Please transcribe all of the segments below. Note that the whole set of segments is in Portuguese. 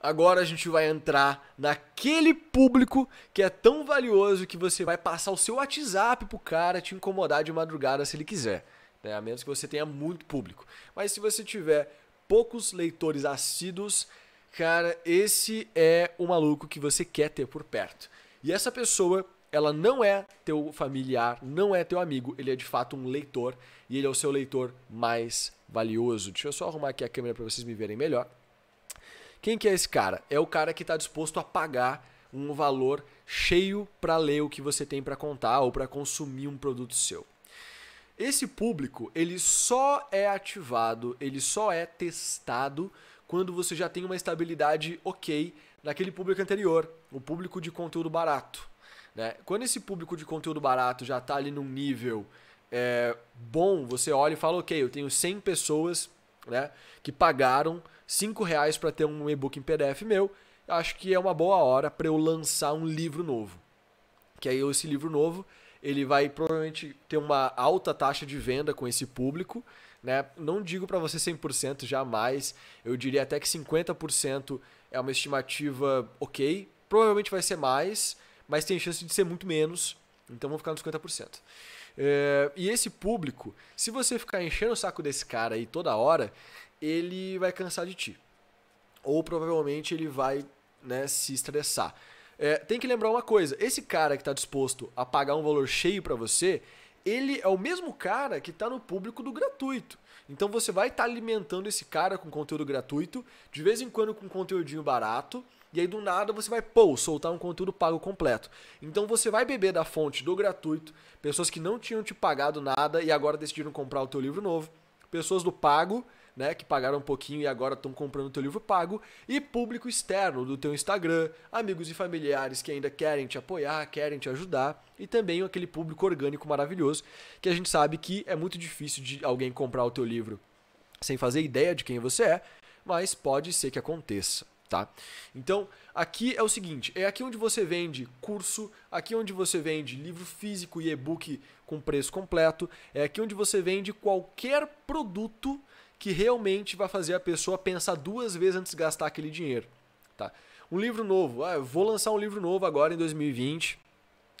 Agora a gente vai entrar naquele público que é tão valioso que você vai passar o seu WhatsApp pro cara te incomodar de madrugada se ele quiser. Né? A menos que você tenha muito público. Mas se você tiver poucos leitores assíduos, cara, esse é o maluco que você quer ter por perto. E essa pessoa, ela não é teu familiar, não é teu amigo, ele é de fato um leitor e ele é o seu leitor mais valioso. Deixa eu só arrumar aqui a câmera para vocês me verem melhor. Quem que é esse cara? É o cara que está disposto a pagar um valor cheio para ler o que você tem para contar ou para consumir um produto seu. Esse público, ele só é ativado, ele só é testado quando você já tem uma estabilidade ok naquele público anterior, o público de conteúdo barato. Né? Quando esse público de conteúdo barato já está ali num nível é, bom, você olha e fala, ok, eu tenho 100 pessoas né, que pagaram 5 reais para ter um e-book em PDF meu, acho que é uma boa hora para eu lançar um livro novo. Que aí esse livro novo, ele vai provavelmente ter uma alta taxa de venda com esse público, né? Não digo para você 100%, jamais. Eu diria até que 50% é uma estimativa OK. Provavelmente vai ser mais, mas tem chance de ser muito menos. Então vamos ficar nos 50%. É, e esse público, se você ficar enchendo o saco desse cara aí toda hora, ele vai cansar de ti. Ou provavelmente ele vai né, se estressar. É, tem que lembrar uma coisa: esse cara que está disposto a pagar um valor cheio para você, ele é o mesmo cara que está no público do gratuito. Então você vai estar tá alimentando esse cara com conteúdo gratuito, de vez em quando com conteúdinho barato, e aí do nada você vai, pô, soltar um conteúdo pago completo. Então você vai beber da fonte do gratuito, pessoas que não tinham te pagado nada e agora decidiram comprar o teu livro novo, pessoas do pago, né, que pagaram um pouquinho e agora estão comprando o teu livro pago, e público externo do teu Instagram, amigos e familiares que ainda querem te apoiar, querem te ajudar, e também aquele público orgânico maravilhoso, que a gente sabe que é muito difícil de alguém comprar o teu livro sem fazer ideia de quem você é, mas pode ser que aconteça tá? Então, aqui é o seguinte, é aqui onde você vende curso, aqui onde você vende livro físico e e-book com preço completo, é aqui onde você vende qualquer produto que realmente vai fazer a pessoa pensar duas vezes antes de gastar aquele dinheiro, tá? Um livro novo, ah, vou lançar um livro novo agora em 2020,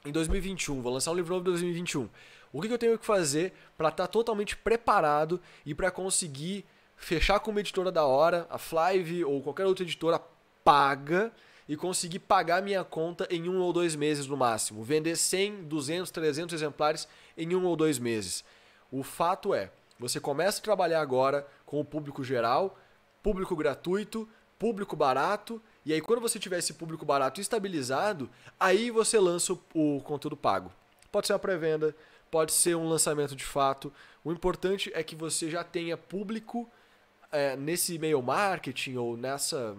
em 2021, vou lançar um livro novo em 2021. O que eu tenho que fazer para estar tá totalmente preparado e para conseguir fechar com uma editora da hora, a Flive ou qualquer outra editora paga e conseguir pagar minha conta em um ou dois meses no máximo. Vender 100, 200, 300 exemplares em um ou dois meses. O fato é, você começa a trabalhar agora com o público geral, público gratuito, público barato, e aí quando você tiver esse público barato estabilizado, aí você lança o, conteúdo pago. Pode ser uma pré-venda, pode ser um lançamento de fato. O importante é que você já tenha público é, nesse e-mail marketing ou nessa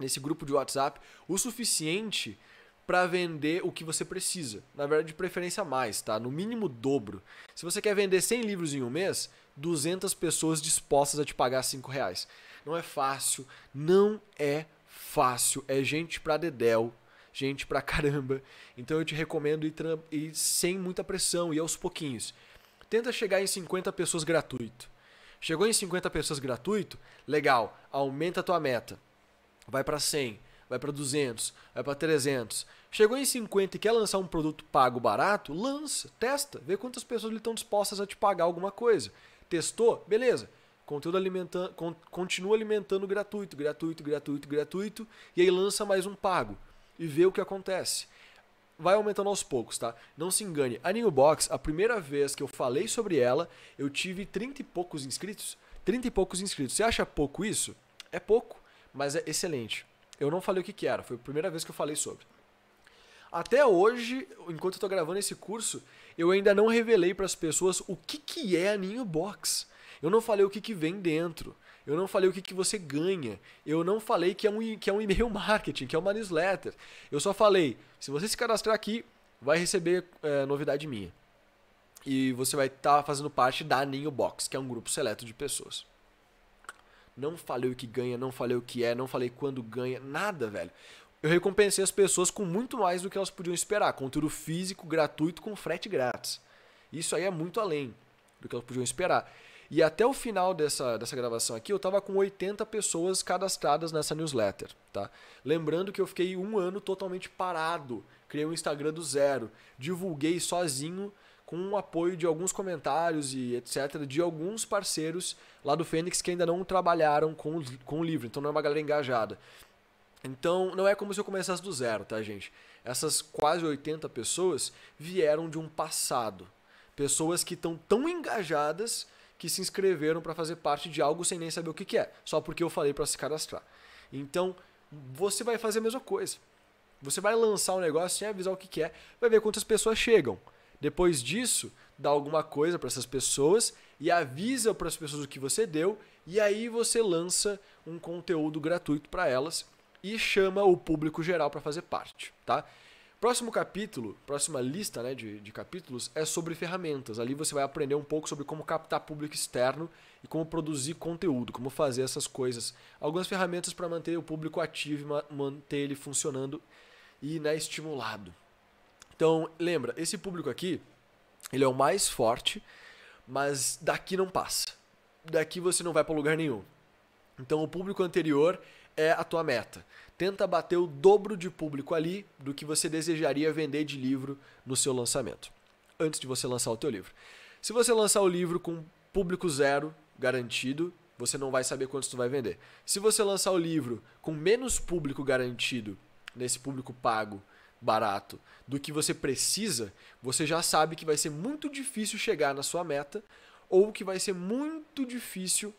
nesse grupo de WhatsApp o suficiente para vender o que você precisa. Na verdade, de preferência mais, tá? No mínimo dobro. Se você quer vender 100 livros em um mês, 200 pessoas dispostas a te pagar 5 reais. Não é fácil, não é fácil. É gente pra dedéu, gente pra caramba. Então eu te recomendo ir, ir sem muita pressão e aos pouquinhos. Tenta chegar em 50 pessoas gratuito. Chegou em 50 pessoas gratuito, legal, aumenta a tua meta. Vai para 100, vai para 200, vai para 300. Chegou em 50 e quer lançar um produto pago barato, lança, testa, vê quantas pessoas estão dispostas a te pagar alguma coisa. Testou? Beleza. Conteúdo alimentando, continua alimentando gratuito, gratuito, gratuito, gratuito, e aí lança mais um pago e vê o que acontece vai aumentando aos poucos, tá? Não se engane. A New Box, a primeira vez que eu falei sobre ela, eu tive 30 e poucos inscritos. 30 e poucos inscritos. Você acha pouco isso? É pouco, mas é excelente. Eu não falei o que, que era, foi a primeira vez que eu falei sobre. Até hoje, enquanto eu tô gravando esse curso, eu ainda não revelei para as pessoas o que, que é a Ninho Box. Eu não falei o que, que vem dentro. Eu não falei o que, que você ganha. Eu não falei que é, um, que é um e-mail marketing, que é uma newsletter. Eu só falei, se você se cadastrar aqui, vai receber é, novidade minha. E você vai estar tá fazendo parte da Ninho Box, que é um grupo seleto de pessoas. Não falei o que ganha, não falei o que é, não falei quando ganha, nada, velho. Eu recompensei as pessoas com muito mais do que elas podiam esperar. Conteúdo físico, gratuito, com frete grátis. Isso aí é muito além do que elas podiam esperar. E até o final dessa, dessa gravação aqui, eu estava com 80 pessoas cadastradas nessa newsletter, tá? Lembrando que eu fiquei um ano totalmente parado, criei um Instagram do zero, divulguei sozinho com o apoio de alguns comentários e etc. de alguns parceiros lá do Fênix que ainda não trabalharam com, com o livro, então não é uma galera engajada. Então, não é como se eu começasse do zero, tá, gente? Essas quase 80 pessoas vieram de um passado. Pessoas que estão tão engajadas que se inscreveram para fazer parte de algo sem nem saber o que, que é, só porque eu falei para se cadastrar. Então, você vai fazer a mesma coisa. Você vai lançar um negócio sem avisar o que, que é, vai ver quantas pessoas chegam. Depois disso, dá alguma coisa para essas pessoas e avisa para as pessoas o que você deu, e aí você lança um conteúdo gratuito para elas e chama o público geral para fazer parte, tá? Próximo capítulo, próxima lista né, de, de capítulos é sobre ferramentas. Ali você vai aprender um pouco sobre como captar público externo e como produzir conteúdo, como fazer essas coisas. Algumas ferramentas para manter o público ativo e manter ele funcionando e né, estimulado. Então, lembra, esse público aqui, ele é o mais forte, mas daqui não passa. Daqui você não vai para lugar nenhum. Então, o público anterior é a tua meta. Tenta bater o dobro de público ali do que você desejaria vender de livro no seu lançamento, antes de você lançar o teu livro. Se você lançar o livro com público zero garantido, você não vai saber quanto tu vai vender. Se você lançar o livro com menos público garantido, nesse público pago, barato, do que você precisa, você já sabe que vai ser muito difícil chegar na sua meta ou que vai ser muito difícil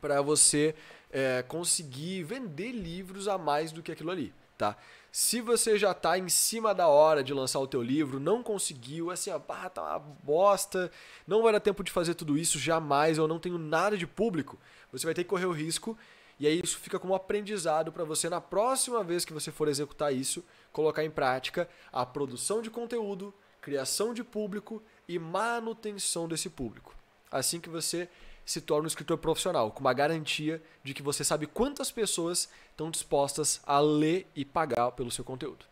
para você é, conseguir vender livros a mais do que aquilo ali, tá? Se você já está em cima da hora de lançar o teu livro, não conseguiu, é assim, ó, ah, tá uma bosta, não vai dar tempo de fazer tudo isso jamais, eu não tenho nada de público, você vai ter que correr o risco e aí isso fica como aprendizado para você na próxima vez que você for executar isso, colocar em prática a produção de conteúdo, criação de público e manutenção desse público. Assim que você se torna um escritor profissional, com uma garantia de que você sabe quantas pessoas estão dispostas a ler e pagar pelo seu conteúdo.